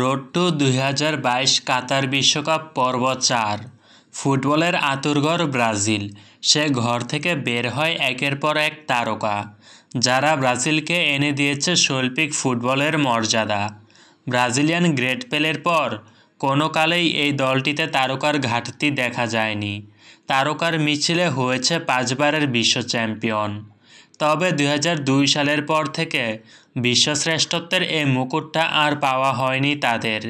road two দুই কাতার বিশ্বকাপ পর্ব চার ফুটবলের আতুরঘর ব্রাজিল সে ঘর থেকে বের হয় একের পর এক তারকা যারা ব্রাজিলকে এনে দিয়েছে শৈল্পিক ফুটবলের মর্যাদা ব্রাজিলিয়ান গ্রেট পেলের পর কোনো কালেই এই দলটিতে তারকার ঘাটতি দেখা যায়নি তারকার মিছিলে হয়েছে পাঁচবারের বিশ্ব চ্যাম্পিয়ন তবে দুই সালের পর থেকে বিশ্বশ্রেষ্ঠত্বের এই মুকুটটা আর পাওয়া হয়নি তাদের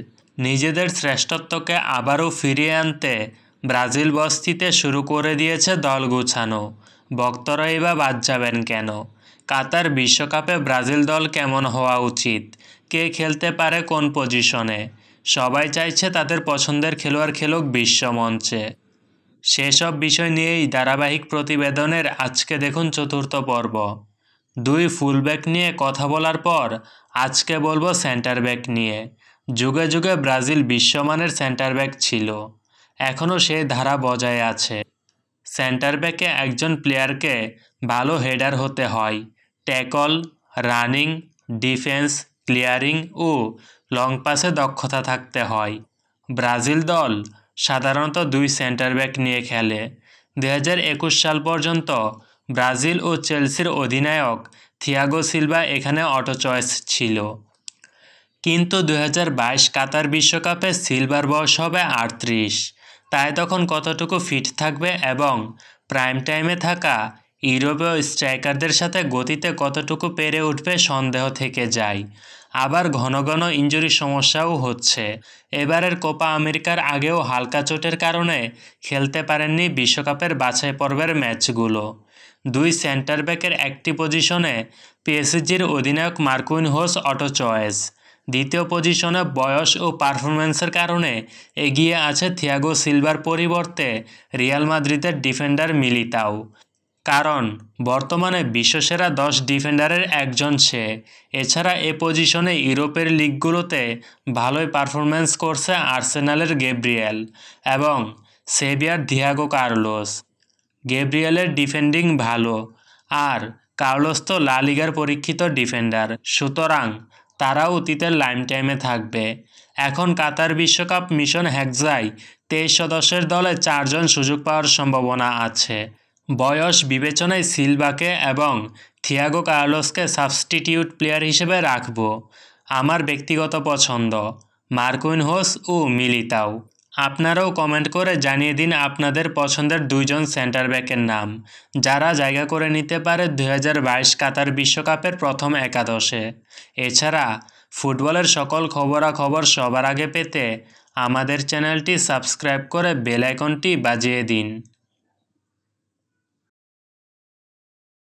নিজেদের শ্রেষ্ঠত্বকে আবারও ফিরিয়ে আনতে ব্রাজিল বস্তিতে শুরু করে দিয়েছে দল গুছানো ভক্তরাই বা বাদ যাবেন কেন কাতার বিশ্বকাপে ব্রাজিল দল কেমন হওয়া উচিত কে খেলতে পারে কোন পজিশনে সবাই চাইছে তাদের পছন্দের খেলোয়াড় খেলুক বিশ্বমঞ্চে সেসব বিষয় নিয়েই ধারাবাহিক প্রতিবেদনের আজকে দেখুন চতুর্থ পর্ব দুই ফুলব্যাক নিয়ে কথা বলার পর আজকে বলবো সেন্টার ব্যাক নিয়ে যুগে যুগে ব্রাজিল বিশ্বমানের সেন্টার ব্যাক ছিল এখনও সে ধারা বজায় আছে সেন্টার ব্যাকে একজন প্লেয়ারকে ভালো হেডার হতে হয় ট্যাকল রানিং ডিফেন্স ক্লিয়ারিং ও লং পাসে দক্ষতা থাকতে হয় ব্রাজিল দল সাধারণত দুই সেন্টার ব্যাক নিয়ে খেলে দু সাল পর্যন্ত ব্রাজিল ও চেলসির অধিনায়ক থিয়াগো সিলভা এখানে অটো চয়েস ছিল কিন্তু দু কাতার বিশ্বকাপে সিলভার বয়স হবে আটত্রিশ তাই তখন কতটুকু ফিট থাকবে এবং প্রাইম টাইমে থাকা ইউরোপীয় স্ট্রাইকারদের সাথে গতিতে কতটুকু পেরে উঠবে সন্দেহ থেকে যায় আবার ঘন ঘন ইঞ্জুরি সমস্যাও হচ্ছে এবারের কোপা আমেরিকার আগেও হালকা চোটের কারণে খেলতে পারেননি বিশ্বকাপের বাছাই পর্বের ম্যাচগুলো দুই সেন্টার ব্যাকের একটি পজিশনে পিএসজির অধিনায়ক মার্কুইন হোস অটো চয়েস দ্বিতীয় পজিশনে বয়স ও পারফরম্যান্সের কারণে এগিয়ে আছে থিয়াগো সিলভার পরিবর্তে রিয়াল মাদ্রিদের ডিফেন্ডার মিলিতাও কারণ বর্তমানে বিশ্বসেরা দশ ডিফেন্ডারের একজন সে এছাড়া এ পজিশনে ইউরোপের লিগগুলোতে ভালোই পারফরম্যান্স করছে আর্সেনালের গেব্রিয়েল এবং সেভিয়ার ধিয়াগো কার্লোস গেব্রিয়েলের ডিফেন্ডিং ভালো আর কার্লোস তো লালিগার পরীক্ষিত ডিফেন্ডার সুতরাং তারাও অতীতের লাইম টাইমে থাকবে এখন কাতার বিশ্বকাপ মিশন হ্যাকজাই তেইশ সদস্যের দলে চারজন সুযোগ পাওয়ার সম্ভাবনা আছে বয়স বিবেচনায় সিলভাকে এবং থিয়াগো কার্লোসকে সাবস্টিটিউট প্লেয়ার হিসেবে রাখব আমার ব্যক্তিগত পছন্দ মার্কুইন হোস ও মিলিতাও আপনারাও কমেন্ট করে জানিয়ে দিন আপনাদের পছন্দের দুইজন সেন্টার ব্যাকের নাম যারা জায়গা করে নিতে পারে দু বাইশ কাতার বিশ্বকাপের প্রথম একাদশে এছাড়া ফুটবলের সকল খবরাখবর সবার আগে পেতে আমাদের চ্যানেলটি সাবস্ক্রাইব করে বেল আইকনটি বাজিয়ে দিন